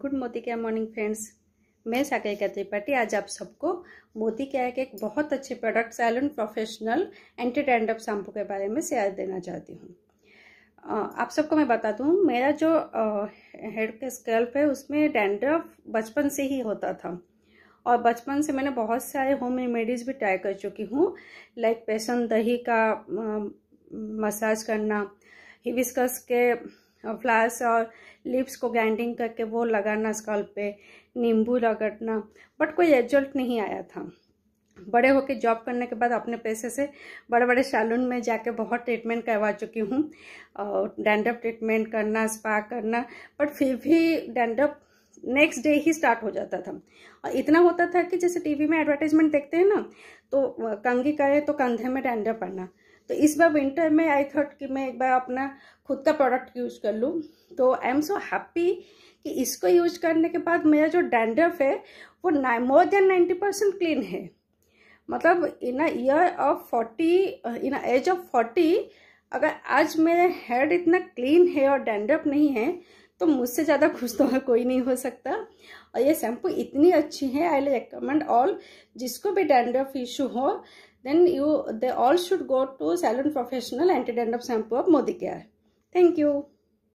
good मोती क्या morning friends मैं साकेका त्रिपाठी आज आप सबको मोती क्या के एक बहुत अच्छे product salon professional anti dandruff shampoo के बारे में शेयर देना चाहती हूँ आप सबको मैं बता दूँ मेरा जो हेड के स्कैल्प है उसमें डैंड्रफ बचपन से ही होता था और बचपन से मैंने बहुत सारे होम रेमेडीज़ भी ट्राई कर चुकी हूँ लाइक बेसन दही का मसाज करना हिबिस्कस के फ्लास और लिप्स को ग्राइंडिंग करके वो लगाना स्कल्प पे नींबू रगड़ना बट कोई रिजल्ट नहीं आया था बड़े होके जॉब करने के बाद अपने पैसे से बड़े बड़े सैलून में जाके बहुत ट्रीटमेंट करवा चुकी हूँ और डैंडअप ट्रीटमेंट करना स्पा करना बट फिर भी डैंडअप नेक्स्ट डे ही स्टार्ट हो जाता था और इतना होता था कि जैसे टीवी में एडवर्टाइजमेंट देखते हैं ना तो कंगी करे तो कंधे में डैंडअप आना तो इस बार विंटर में आई थॉट कि मैं एक बार अपना खुद का प्रोडक्ट यूज कर लूँ तो आई एम सो हैप्पी कि इसको यूज करने के बाद मेरा जो डैंड्रफ है वो more than ninety percent clean है मतलब in a year of forty in age of forty अगर आज मेरा हेड इतना क्लीन है और डैंड्रफ नहीं है तो मुझसे ज़्यादा खुश तो कोई नहीं हो सकता और ये शैम्पू इतनी अच्छी है आई रिकमेंड ऑल जिसको भी डैंड्रफ इशू हो then you they all should go to salon professional anti dandruff shampoo of modi thank you